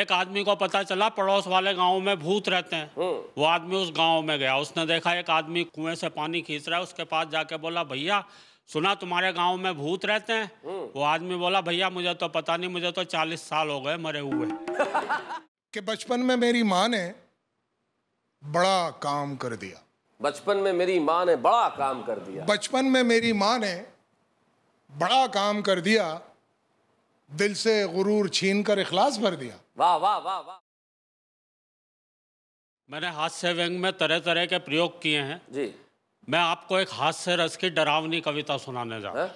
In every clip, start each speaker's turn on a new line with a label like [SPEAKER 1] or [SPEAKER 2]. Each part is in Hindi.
[SPEAKER 1] एक आदमी को पता चला पड़ोस वाले गांव में भूत रहते हैं हम्म। वो आदमी उस गांव में गया उसने देखा एक आदमी कुएं से पानी खींच रहा है उसके पास जाके बोला भैया सुना तुम्हारे गांव में भूत रहते हैं हम्म। वो आदमी बोला भैया मुझे तो पता नहीं मुझे तो चालीस साल हो गए मरे हुए
[SPEAKER 2] कि बचपन में मेरी माँ ने बड़ा काम कर दिया बचपन में मेरी माँ ने बड़ा काम कर दिया बचपन में मेरी माँ ने बड़ा काम कर दिया दिल से गुरूर छीन कर इखलास भर दिया
[SPEAKER 1] वाह वाह वाह वाह मैंने हास्य व्यंग में तरह तरह के प्रयोग किए हैं जी मैं आपको एक हास्य रस की डरावनी कविता सुनाने जा रहा हाँ।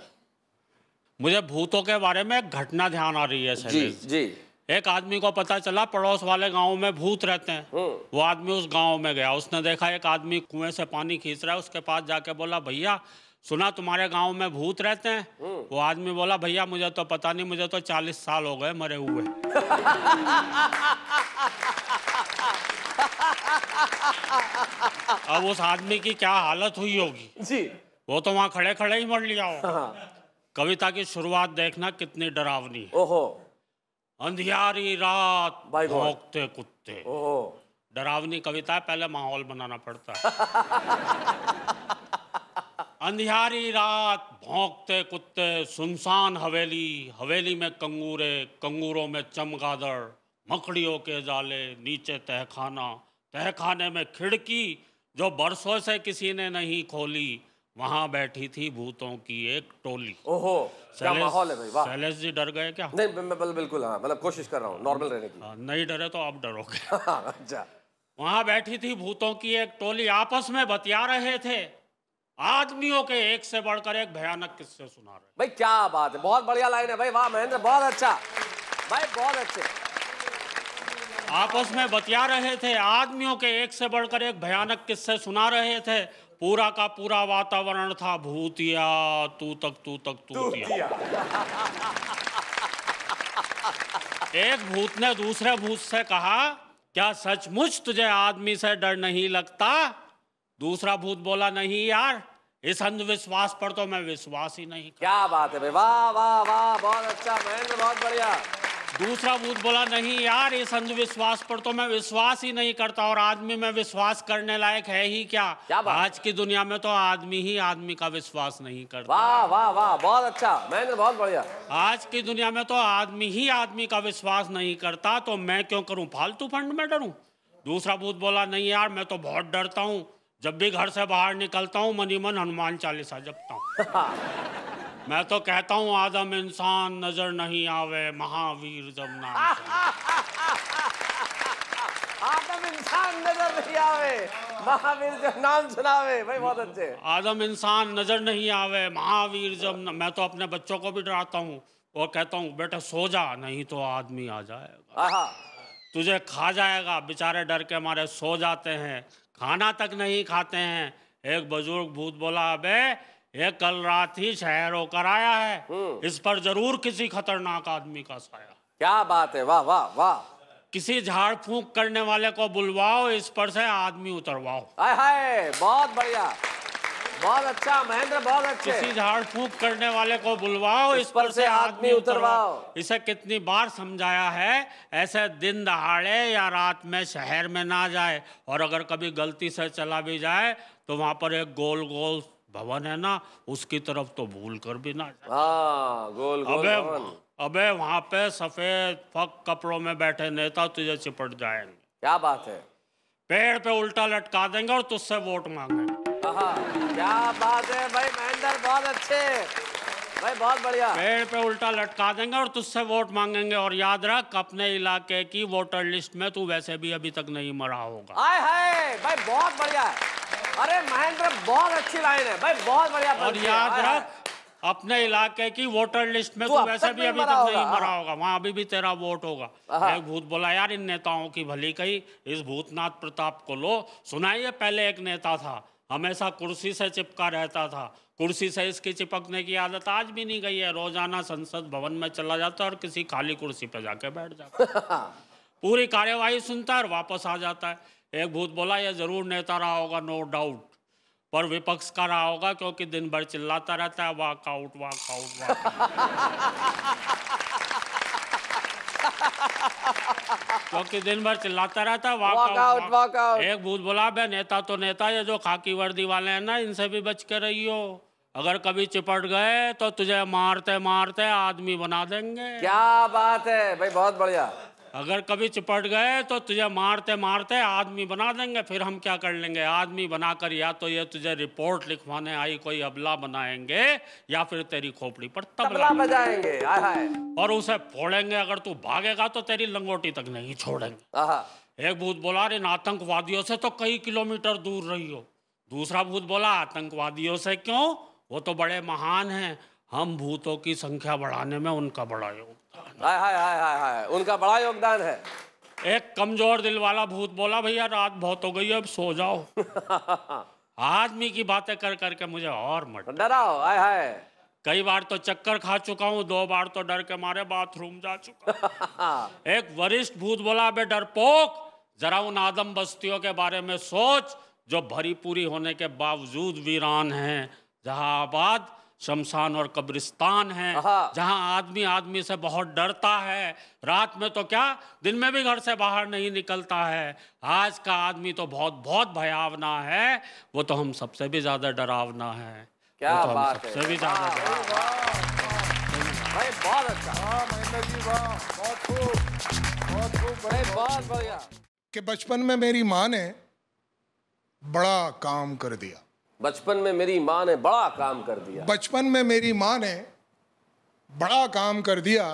[SPEAKER 1] मुझे भूतों के बारे में एक घटना ध्यान आ रही है जी जी एक आदमी को पता चला पड़ोस वाले गांव में भूत रहते हैं हाँ। वो आदमी उस गांव में गया उसने देखा एक आदमी कुएं से पानी खींच रहा है उसके पास जाके बोला भैया सुना तुम्हारे गांव में भूत रहते हैं हम्म। वो आदमी बोला भैया मुझे तो पता नहीं मुझे तो चालीस साल हो गए मरे हुए अब उस आदमी की क्या हालत हुई होगी जी वो तो वहां खड़े खड़े ही मर लिया हो हाँ। कविता की शुरुआत देखना कितनी डरावनी ओहो अंधियारी रात भोंकते कुत्ते ओहो डरावनी कविता पहले माहौल बनाना पड़ता है अंधियारी रात भौंकते कुत्ते सुनसान हवेली हवेली में कंगूरे कंगूरों में चमगादड़ मकड़ियों के जाले नीचे तहखाना तहखाने में खिड़की जो बरसों से किसी ने नहीं खोली वहाँ बैठी थी भूतों की एक टोली ओहो क्या माहौल है भाई वाह सैलेश जी डर गए क्या नहीं मैं बल, बिल्कुल हाँ मतलब कोशिश कर रहा हूँ नॉर्मल रहने की आ, हाँ, नहीं डरे तो आप डरोगे हाँ, अच्छा वहाँ बैठी थी भूतों की एक टोली आपस में बतिया रहे थे आदमियों के एक से बढ़कर एक भयानक किस्से सुना
[SPEAKER 2] रहे भाई क्या बात है बहुत बढ़िया लाइन है भाई वाह महेंद्र बहुत अच्छा
[SPEAKER 1] भाई बहुत अच्छे आपस में बतिया रहे थे आदमियों के एक से बढ़कर एक भयानक किस्से सुना रहे थे पूरा का पूरा वातावरण था भूतिया तू तक तू तक तूतिया एक भूत ने दूसरे भूत से कहा क्या सचमुच तुझे आदमी से डर नहीं लगता दूसरा भूत बोला नहीं यार इस अंधविश्वास पर तो मैं विश्वास ही नहीं क्या बात है वाह वाह वाह बहुत अच्छा महेंद्र बहुत बढ़िया दूसरा भूत बोला नहीं यार इस अंधविश्वास पर तो मैं विश्वास ही नहीं करता और आदमी में विश्वास करने लायक है ही क्या, क्या आज की दुनिया में तो आदमी ही आदमी का विश्वास नहीं करता वाह वाह वाह बहुत अच्छा मैंने बहुत बढ़िया आज की दुनिया में तो आदमी ही आदमी का विश्वास नहीं करता तो मैं क्यों करूँ फालतू फंड में डरू दूसरा भूत बोला नहीं यार मैं तो बहुत डरता हूँ जब भी घर से बाहर निकलता हूँ मनी मन हनुमान चालीसा जपता हूँ मैं तो कहता हूँ आदम इंसान नजर नहीं आवे महावीर जब नाम आदम इंसान नजर नहीं आवे महावीर जब नाम सुनावे भाई बहुत अच्छे आदम इंसान नजर नहीं आवे महावीर जब न... मैं तो अपने बच्चों को भी डराता हूँ और कहता हूँ बेटा सो जा नहीं तो आदमी आ जाएगा तुझे खा जाएगा बेचारे डर के हमारे सो जाते हैं खाना तक नहीं खाते हैं एक बुजुर्ग भूत बोला अबे ये कल रात ही शहर होकर आया है हम्म। इस पर जरूर किसी खतरनाक आदमी का साया क्या बात है वाह वाह वाह किसी झाड़ फूंक करने वाले को बुलवाओ इस पर से आदमी उतरवाओ हाय हाय बहुत बढ़िया बहुत अच्छा महेंद्र बहुत अच्छे किसी झाड़ फूक करने वाले को बुलवाओ इस, इस पर से आदमी उतरवाओ इसे कितनी बार समझाया है ऐसे दिन दहाड़े या रात में शहर में ना जाए और अगर कभी गलती से चला भी जाए तो वहाँ पर एक गोल गोल भवन है ना उसकी तरफ तो भूल कर भी ना जाए आ, हाँ, गोल गोल अबे अबे वहाँ पे सफेद फक कपड़ों में बैठे नेता तुझे चिपट जाएंगे क्या बात है पेड़ पे उल्टा लटका देंगे और तुझसे वोट मांगेंगे हाँ, क्या बात है भाई महेंद्र बहुत अच्छे भाई बहुत बढ़िया पेड़ पे उल्टा लटका देंगे और तुझसे वोट मांगेंगे और याद रख अपने इलाके की वोटर लिस्ट में तू वैसे भी अभी तक नहीं मरा होगा आए हाय भाई बहुत बढ़िया अरे महेंद्र बहुत अच्छी लाइन है भाई बहुत बढ़िया और याद रख अपने इलाके की वोटर लिस्ट में तू वैसे भी अभी तक नहीं मरा हाँ। होगा वहाँ अभी भी तेरा वोट होगा हाँ। एक भूत बोला यार इन नेताओं की भली कही इस भूतनाथ प्रताप को लो सुनाइए पहले एक नेता था हमेशा कुर्सी से चिपका रहता था कुर्सी से इसकी चिपकने की आदत आज भी नहीं गई है रोजाना संसद भवन में चला जाता और किसी खाली कुर्सी पर जाके बैठ जाता पूरी कार्यवाही सुनता है और वापस आ जाता है एक भूत बोला यह जरूर नेता रहा होगा नो डाउट पर विपक्ष का रहा होगा क्योंकि दिन भर चिल्लाता रहता है वाकआउट वाकआउट वाकआउट क्योंकि दिन भर चिल्लाता रहता है वाक आउट। एक भूत बोला बे नेता तो नेता ये जो खाकी वर्दी वाले हैं ना इनसे भी बच के हो अगर कभी चिपट गए तो तुझे मारते मारते आदमी बना देंगे क्या बात है भाई बहुत बढ़िया अगर कभी चिपट गए तो तुझे मारते मारते आदमी बना देंगे फिर हम क्या कर लेंगे आदमी बनाकर या तो ये तुझे रिपोर्ट लिखवाने आई कोई अबला बनाएंगे या फिर तेरी खोपड़ी पर तबला बजाएंगे और उसे फोड़ेंगे अगर तू भागेगा तो तेरी लंगोटी तक नहीं छोड़ेंगे एक भूत बोला इन आतंकवादियों से तो कई किलोमीटर दूर रही हो दूसरा भूत बोला आतंकवादियों से क्यों वो तो बड़े महान हैं हम भूतों की संख्या बढ़ाने में उनका बड़ा योग हाय हाय हाय हाय हाय उनका बड़ा योगदान है एक कमजोर दिल वाला भूत बोला भैया रात बहुत हो गई अब सो जाओ आदमी की बातें कर करके मुझे और मट तो डराओ हाय हाय कई बार तो चक्कर खा चुका हूँ दो बार तो डर के मारे बाथरूम जा चुका एक वरिष्ठ भूत बोला बे डरपोक जरा उन आदम बस्तियों के बारे में सोच जो भरी पूरी होने के बावजूद वीरान हैं जहां आबाद शमशान और कब्रिस्तान है जहां आदमी आदमी से बहुत डरता है रात में तो क्या दिन में भी घर से बाहर नहीं निकलता है आज का आदमी तो बहुत बहुत भयावना है वो तो हम सबसे भी ज्यादा डरावना है
[SPEAKER 2] क्या तो बात सबसे है। भी ज्यादा बहुत अच्छा जी बहुत बहुत बहुत बढ़िया बचपन में मेरी माँ ने बड़ा काम कर दिया बचपन में मेरी माँ ने बड़ा काम कर दिया बचपन में मेरी माँ ने बड़ा काम कर दिया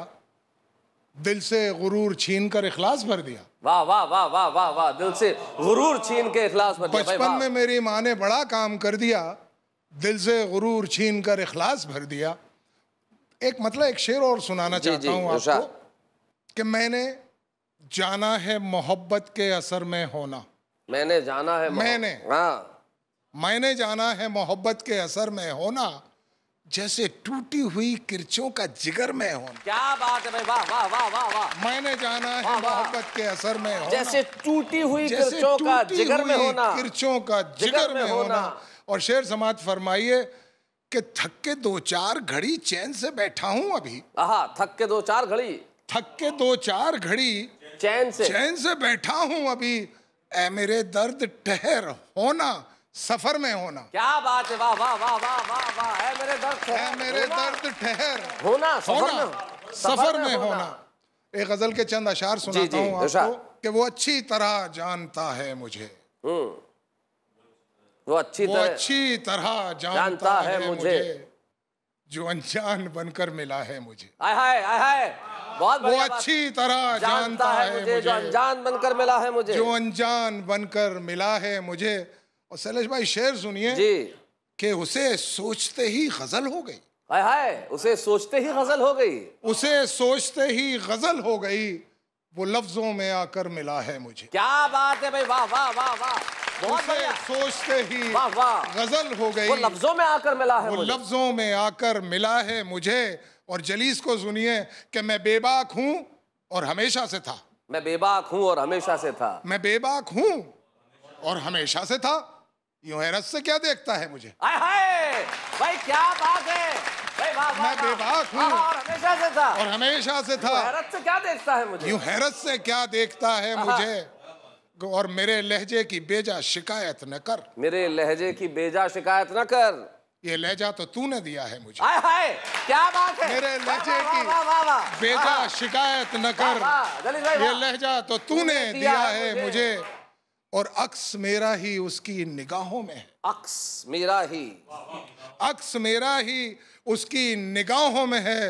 [SPEAKER 2] दिल से गुरूर छीन कर इखलास भर दिया वाह वाह वाह वाह वाह वाह दिल से गुरूर छीन के इखलास भर दिया बचपन में मेरी माँ ने बड़ा काम कर दिया दिल से गुरूर छीन कर इखलास भर दिया एक मतलब एक शेर और सुनाना जी, चाहता हूँ आपको कि मैंने जाना है मोहब्बत के असर में होना
[SPEAKER 1] मैंने जाना है मैंने हाँ
[SPEAKER 2] मैंने जाना है मोहब्बत के असर में होना जैसे टूटी हुई किरचों का जिगर में होना क्या बात है भाई वाह वाह वाह वाह वाह मैंने जाना है मोहब्बत के असर में होना जैसे टूटी हुई किरचों का जिगर में होना किरचों का जिगर में होना और शेर समाज फरमाइए कि थक के दो चार घड़ी चैन से बैठा हूं अभी हाँ थक के दो चार घड़ी थक के दो चार घड़ी चैन से चैन से बैठा हूं अभी ए मेरे दर्द ठहर होना सफर में होना क्या बात है वाह वाह वाह वाह वाह वाह है मेरे दर्द है मेरे दर्द ठहर होना सफर होना, में सफर में होना एक गजल के चंद अशार सुनाता हूँ आपको कि वो अच्छी तरह जानता है मुझे हम्म। वो अच्छी वो तरह, अच्छी तरह जानता, जानता है, है मुझे, जो अनजान बनकर मिला है मुझे आए हाय आए हाय बहुत वो अच्छी तरह जानता, है मुझे जो अनजान बनकर मिला है मुझे जो अनजान बनकर मिला है मुझे और शैलेश भाई शेर सुनिए जी कि उसे सोचते ही गजल हो गई हाय हाय उसे सोचते ही गजल हो गई उसे सोचते ही गजल हो गई वो लफ्जों में आकर मिला है मुझे क्या बात है भाई वाह वाह वाह वाह बहुत सोचते ही वाह वाह गजल हो गई वो लफ्जों में आकर मिला है वो लफ्जों में आकर मिला है मुझे और जलीस को सुनिए कि मैं बेबाक हूँ और हमेशा से था मैं बेबाक हूँ और हमेशा से था मैं बेबाक हूँ और हमेशा से था यूं हैरत से क्या देखता है मुझे
[SPEAKER 1] आए हाय भाई क्या बात है भाई वाह वाह मैं बेबाक हाँ, हूँ और हमेशा से था और हमेशा से था हैरत से क्या देखता है मुझे यूं हैरत
[SPEAKER 2] से क्या देखता है हाँ, हाँ। मुझे और मेरे लहजे की बेजा शिकायत न कर मेरे लहजे की बेजा शिकायत न कर ये लहजा तो तूने दिया है मुझे आए हाय क्या बात है मेरे लहजे की बेजा शिकायत न कर ये लहजा तो तूने दिया है मुझे और अक्स मेरा ही उसकी निगाहों में है अक्स मेरा ही अक्स मेरा ही उसकी निगाहों में है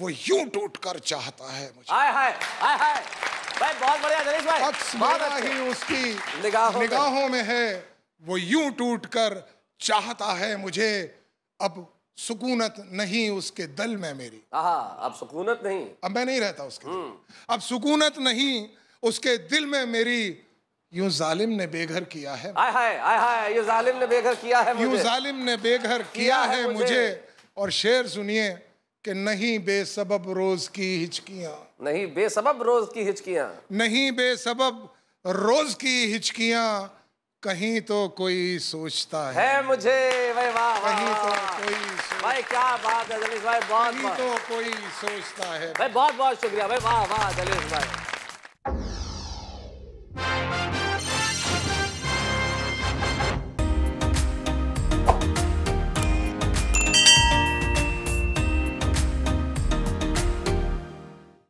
[SPEAKER 2] वो यूं टूट कर चाहता है मुझे आए हाय आए हाय भाई बहुत बढ़िया गणेश भाई अक्स मेरा ही उसकी निगाहों, निगाहों में है वो यूं टूट कर चाहता है मुझे अब सुकूनत नहीं उसके दल में मेरी अब सुकूनत नहीं अब मैं नहीं रहता उसके हम्म। अब सुकूनत नहीं उसके दिल में मेरी यू जालिम ने बेघर किया है आय हाय आय हाय यू जालिम ने बेघर किया है यू जालिम ने बेघर किया, है, मुझे।, और शेर सुनिए कि नहीं बेसबब रोज की हिचकियां नहीं बेसबब रोज की हिचकियां नहीं बेसबब रोज की हिचकियां कहीं तो कोई सोचता है, है मुझे भाई वाह वाह कहीं तो कोई भाई क्या बात है दलेश भाई बहुत, बहुत तो कोई सोचता है भाई बहुत बहुत शुक्रिया भाई वाह वाह दलेश भाई